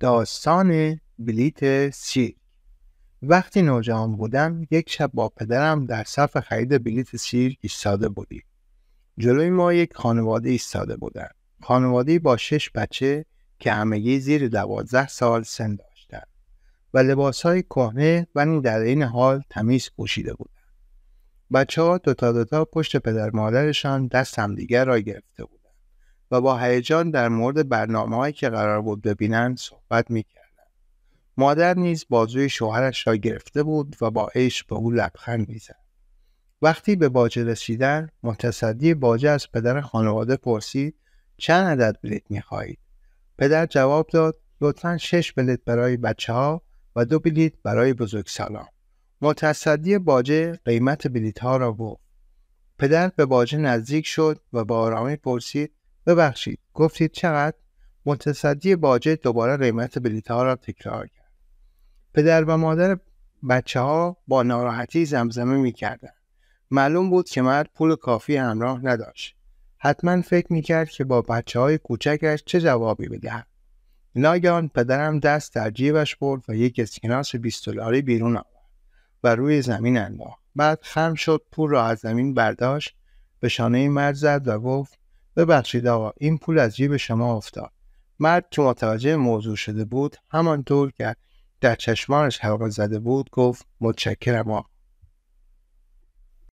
داستان بلیت سیر وقتی نوجوان بودم یک شب با پدرم در صف خرید بلیت سیر ایستاده بودیم جلوی ما یک خانواده ایستاده بودند خانواده با شش بچه که همگی زیر دوازده سال سن داشتند و لباسهای کهنه و در این حال تمیز پوشیده بودند بچه ها دوتا دوتا پشت پدر مادرشان دست همدیگر را گرفته بود و با هیجان در مورد برنامههایی که قرار بود ببینند صحبت میکردند مادر نیز بازوی شوهرش را گرفته بود و با عشق به او لبخند میزد وقتی به باجه رسیدن متصدی باجه از پدر خانواده پرسید چند عدد بلیت میخواهید پدر جواب داد لطفا شش بلیت برای بچه ها و دو بلیت برای بزرگسالان متصدی باجه قیمت بلیت ها را بود. پدر به باجه نزدیک شد و با آرامی پرسید ببخشید گفتید چقدر متصدی باجه دوباره قیمت بلیت ها را تکرار کرد پدر و مادر بچه ها با ناراحتی زمزمه می کردن. معلوم بود که مرد پول کافی همراه نداشت حتما فکر می کرد که با بچه های کوچکش چه جوابی بدهد ناگهان پدرم دست در جیبش برد و یک اسکناس 20 دلاری بیرون آورد و روی زمین انداخت بعد خم شد پول را از زمین برداشت به شانه مرد زد و گفت ببخشید آقا این پول از جیب شما افتاد مرد که متوجه موضوع شده بود همانطور که در چشمانش حلقه زده بود گفت متشکرم آقا